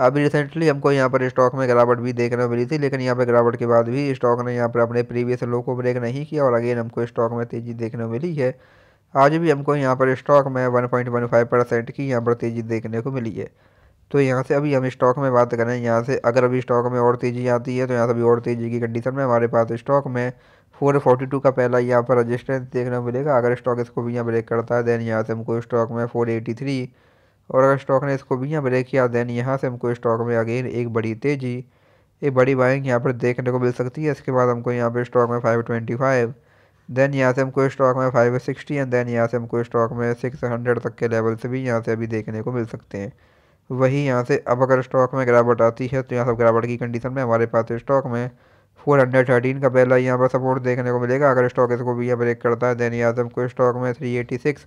अभी रिसेंटली हमको यहाँ पर स्टॉक में गिरावट भी देखने मिली थी लेकिन यहाँ पर गिरावट के बाद भी स्टॉक ने यहाँ पर अपने प्रीवियस लो को ब्रेक नहीं किया और अगेन हमको स्टॉक में तेज़ी देखने मिली है आज भी हमको यहाँ पर स्टॉक में फाइव परसेंट की यहाँ पर तेज़ी देखने को मिली है तो यहाँ से अभी हम स्टॉक में बात करें यहाँ से अगर अभी स्टॉक में और तेज़ी आती है तो यहाँ से अभी और तेज़ी की कंडीशन में हमारे पास स्टॉक में 442 का पहला यहाँ पर रजिस्टेंस देखने को मिलेगा अगर स्टॉक इसको भी यहाँ ब्रेक करता है देन यहाँ से हमको स्टॉक में 483 और अगर स्टॉक ने इसको भी यहाँ ब्रेक किया देन यहाँ से हमको स्टॉक में अगेन एक बड़ी तेज़ी एक बड़ी बाइंग यहाँ पर देखने को मिल सकती है इसके बाद हमको यहाँ पर स्टॉक में फाइव ट्वेंटी फाइव दैन यहाँ से हमको स्टॉक में फाइव सिक्सटी एंड देन यहाँ से हमको स्टॉक में सिक्स हंड्रेड तक के लेवल से भी यहाँ से अभी देखने को मिल सकते हैं वही यहाँ से अब अगर स्टॉक में गिरावट आती है तो यहाँ सब गिरावट की कंडीशन में हमारे पास स्टॉक में फोर हंड्रेड थर्टीन का पहला यहाँ पर सपोर्ट देखने को मिलेगा अगर स्टॉक इसको भी यहाँ ब्रेक करता है देन यहाँ से हमको स्टॉक में थ्री एटी सिक्स